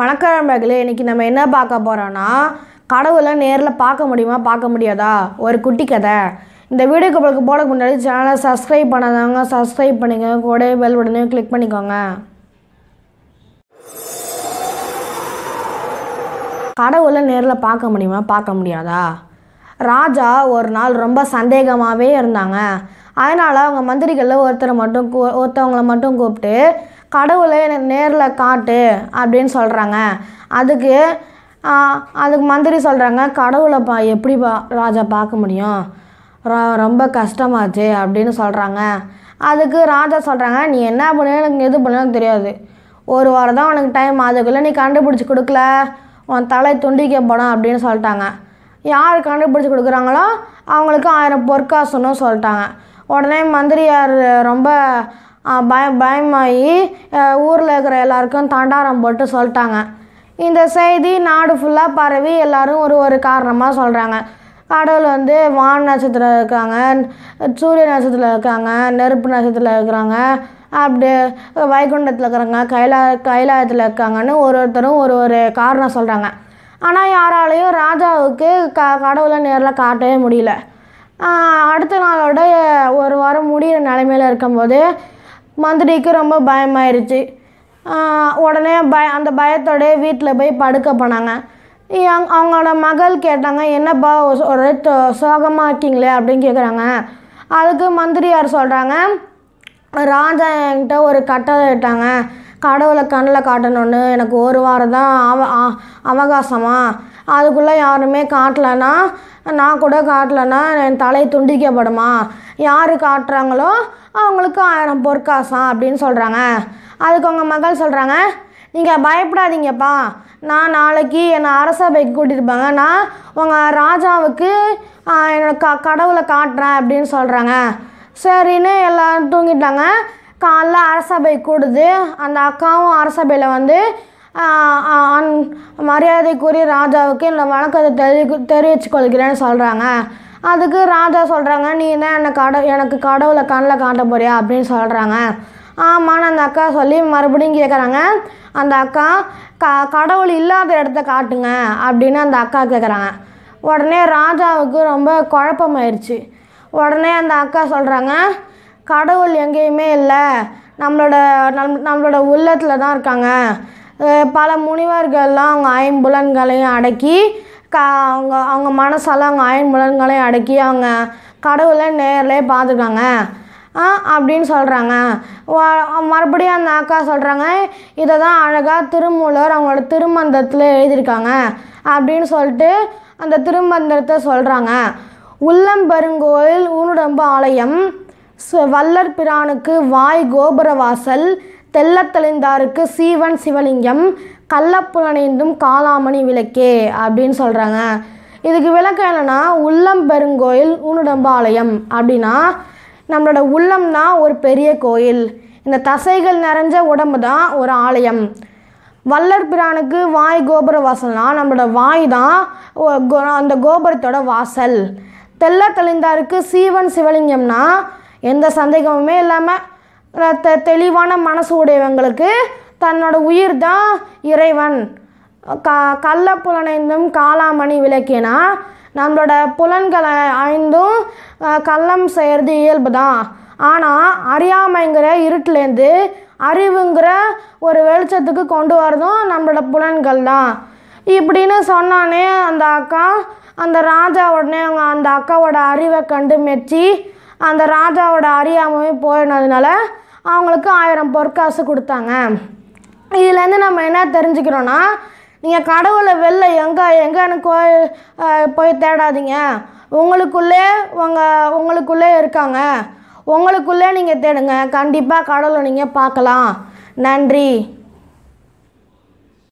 வணக்கிழமைகளே இன்றைக்கி நம்ம என்ன பார்க்க போகிறோன்னா கடவுளை நேரில் பார்க்க முடியுமா பார்க்க முடியாதா ஒரு குட்டி கதை இந்த வீடியோ உங்களுக்கு போடக்கு முன்னாடி சேனலை சப்ஸ்கிரைப் பண்ணாதவங்க சப்ஸ்கிரைப் பண்ணிக்கோங்க கூட பெல் உடனே கிளிக் பண்ணிக்கோங்க கடவுளை நேரில் பார்க்க முடியுமா பார்க்க முடியாதா ராஜா ஒரு நாள் ரொம்ப சந்தேகமாகவே இருந்தாங்க அதனால் அவங்க மந்திரிகளில் ஒருத்தரை மட்டும் ஒருத்தவங்களை மட்டும் கூப்பிட்டு கடவுளை எனக்கு நேரில் காட்டு அப்படின்னு சொல்கிறாங்க அதுக்கு அதுக்கு மந்திரி சொல்கிறாங்க கடவுளை பா எப்படி பா ராஜா பார்க்க முடியும் ரொம்ப கஷ்டமாச்சு அப்படின்னு சொல்கிறாங்க அதுக்கு ராஜா சொல்கிறாங்க நீ என்ன பண்ணு எனக்கு எது பண்ணு தெரியாது ஒரு வாரம் தான் உனக்கு டைம் அதுக்குள்ளே நீ கண்டுபிடிச்சி கொடுக்கல உன் தலை துண்டிக்கப்படும் அப்படின்னு சொல்லிட்டாங்க யார் கண்டுபிடிச்சி கொடுக்குறாங்களோ அவங்களுக்கு ஆயிரம் பொற்காசுன்னு சொல்லிட்டாங்க உடனே மந்திரியார் ரொம்ப பயம் பயமாகி ஊரில் இருக்கிற எல்லாருக்கும் தண்டாரம் போட்டு சொல்லிட்டாங்க இந்த செய்தி நாடு ஃபுல்லாக பரவி எல்லோரும் ஒரு ஒரு காரணமாக சொல்கிறாங்க கடவுள் வந்து வான் நட்சத்திரம் இருக்காங்க சூரிய நட்சத்திரத்தில் இருக்காங்க நெருப்பு நட்சத்திரத்தில் இருக்கிறாங்க அப்படி வைகுண்டத்தில் இருக்கிறாங்க கைலா கைலாயத்தில் இருக்காங்கன்னு ஒரு ஒருத்தரும் ஒரு ஒரு காரணம் சொல்கிறாங்க ஆனால் யாராலையும் ராஜாவுக்கு க கடவுளை நேரில் காட்டவே முடியல அடுத்த நாளோட ஒரு வாரம் முடிகிற நிலைமையில் இருக்கும்போது மந்திரிக்கு ரொம்ப பயமாயிருச்சு உடனே பய அந்த பயத்தோடய வீட்டில் போய் படுக்க போனாங்க அங் அவங்களோட மகள் கேட்டாங்க என்னப்பா ஒரு சோகமாக இருக்கீங்களே அப்படின்னு கேட்குறாங்க அதுக்கு மந்திரியார் சொல்கிறாங்க ராஜா என்கிட்ட ஒரு கட்டளை இட்டாங்க கடவுளை கண்ணில் காட்டணும்னு எனக்கு ஒரு வாரம் தான் அவ அவகாசமாக அதுக்குள்ளே யாருமே காட்டலன்னா நான் கூட காட்டலன்னா என் தலை துண்டிக்கப்படுமா யார் காட்டுறாங்களோ அவங்களுக்கு ஆயிரம் பொற்காசம் அப்படின்னு சொல்கிறாங்க அதுக்கு உங்கள் மகள் சொல்கிறாங்க நீங்கள் பயப்படாதீங்கப்பா நான் நாளைக்கு என்னை அரசபைக்கு கூட்டிகிட்டு போங்க நான் உங்கள் ராஜாவுக்கு என்னோடய க கடவுளை காட்டுறேன் அப்படின்னு சொல்கிறாங்க சரின்னு எல்லோரும் தூங்கிட்டாங்க காலைல அரசபை கூடுது அந்த அக்காவும் அரசபையில் வந்து மரியாதைக்குரிய ராஜாவுக்கு இந்த வணக்கத்தை தெரி தெரிவித்து கொள்கிறேன்னு சொல்கிறாங்க அதுக்கு ராஜா சொல்கிறாங்க நீ தான் என்னை கட எனக்கு கடவுளை கண்ணில் காட்ட போறியா அப்படின்னு சொல்கிறாங்க ஆமான்னு அந்த அக்கா சொல்லி மறுபடியும் கேட்குறாங்க அந்த அக்கா க கடவுள் இல்லாத இடத்த காட்டுங்க அப்படின்னு அந்த அக்கா கேட்குறாங்க உடனே ராஜாவுக்கு ரொம்ப குழப்பமாயிருச்சு உடனே அந்த அக்கா சொல்கிறாங்க கடவுள் எங்கேயுமே இல்லை நம்மளோட நம் நம்மளோட உள்ளத்தில் தான் இருக்காங்க பல முனிவர்கள்லாம் அவங்க ஐம்புலன்களையும் அடக்கி கா அவங்க அவங்க மனசால் அவங்க ஐம்புலன்களையும் அடக்கி அவங்க கடவுளை நேரிலே பார்த்துருக்காங்க அப்படின்னு சொல்கிறாங்க மறுபடியும் அந்த அக்கா சொல்கிறாங்க இதை தான் அழகாக திருமூலர் அவங்களோட திருமந்தத்தில் எழுதியிருக்காங்க அப்படின்னு சொல்லிட்டு அந்த திருமந்திரத்தை சொல்கிறாங்க உள்ளம்பெருங்கோயில் ஊனுடம்பு ஆலயம் பிரானுக்கு வாய் கோபுரவாசல் தெள்ளத்தெளிந்தாருக்கு சீவன் சிவலிங்கம் கள்ளப்புலனைந்தும் காலாமணி விளக்கே அப்படின்னு சொல்கிறாங்க இதுக்கு விளக்கம் என்னென்னா உள்ளம் பெருங்கோயில் ஊனுடம்பாளையம் அப்படின்னா நம்மளோட உள்ளம்னா ஒரு பெரிய கோயில் இந்த தசைகள் நிறைஞ்ச உடம்பு தான் ஒரு ஆலயம் வல்லர் பிரானுக்கு வாய் கோபுர வாசல்னா நம்மளோட வாய் தான் அந்த கோபுரத்தோட வாசல் தெல்ல தெளிந்தாருக்கு சீவன் சிவலிங்கம்னா எந்த சந்தேகமுமே இல்லாமல் ரத்த தெளிவான மனசு உடையவங்களுக்கு தன்னோட உயிர் தான் இறைவன் க கள்ள புலனைந்தும் காளாமணி விளக்கினா நம்மளோட புலன்களை ஆய்ந்தும் கள்ளம் செய்கிறது இயல்பு தான் ஆனால் அறியாமைங்கிற இருட்டிலேருந்து அறிவுங்கிற ஒரு வெளிச்சத்துக்கு கொண்டு வரதும் நம்மளோட புலன்கள் தான் இப்படின்னு சொன்னானே அந்த அக்கா அந்த ராஜா உடனே அவங்க அந்த அக்காவோட அறிவை கண்டு மெச்சி அந்த ராஜாவோட அறியாமையும் போயினதுனால அவங்களுக்கு ஆயிரம் பொற்காசு கொடுத்தாங்க இதுலேருந்து நம்ம என்ன தெரிஞ்சுக்கிறோன்னா நீங்கள் கடவுளை வெளில எங்கே எங்கேன்னு கோ போய் தேடாதீங்க உங்களுக்குள்ளே உங்கள் உங்களுக்குள்ளே இருக்காங்க உங்களுக்குள்ளே நீங்கள் தேடுங்க கண்டிப்பாக கடவுளை நீங்கள் பார்க்கலாம் நன்றி